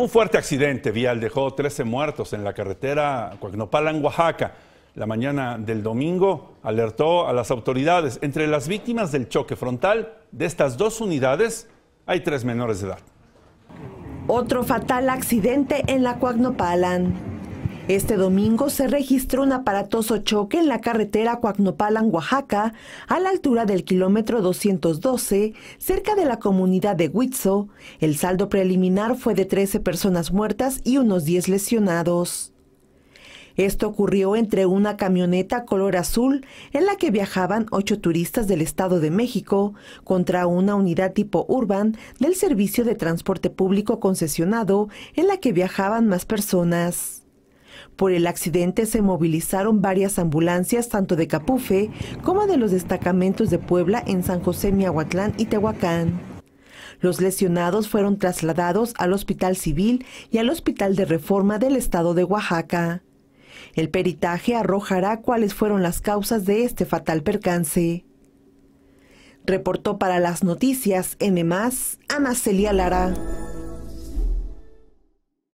Un fuerte accidente vial dejó 13 muertos en la carretera cuagnopalan Oaxaca. La mañana del domingo alertó a las autoridades. Entre las víctimas del choque frontal de estas dos unidades hay tres menores de edad. Otro fatal accidente en la Cuagnopalan. Este domingo se registró un aparatoso choque en la carretera Coacnopalan, Oaxaca, a la altura del kilómetro 212, cerca de la comunidad de Huitzo. El saldo preliminar fue de 13 personas muertas y unos 10 lesionados. Esto ocurrió entre una camioneta color azul en la que viajaban ocho turistas del Estado de México contra una unidad tipo urban del servicio de transporte público concesionado en la que viajaban más personas. Por el accidente se movilizaron varias ambulancias tanto de Capufe como de los destacamentos de Puebla en San José, Miahuatlán y Tehuacán. Los lesionados fueron trasladados al Hospital Civil y al Hospital de Reforma del Estado de Oaxaca. El peritaje arrojará cuáles fueron las causas de este fatal percance. Reportó para las noticias M+, Ana Celia Lara.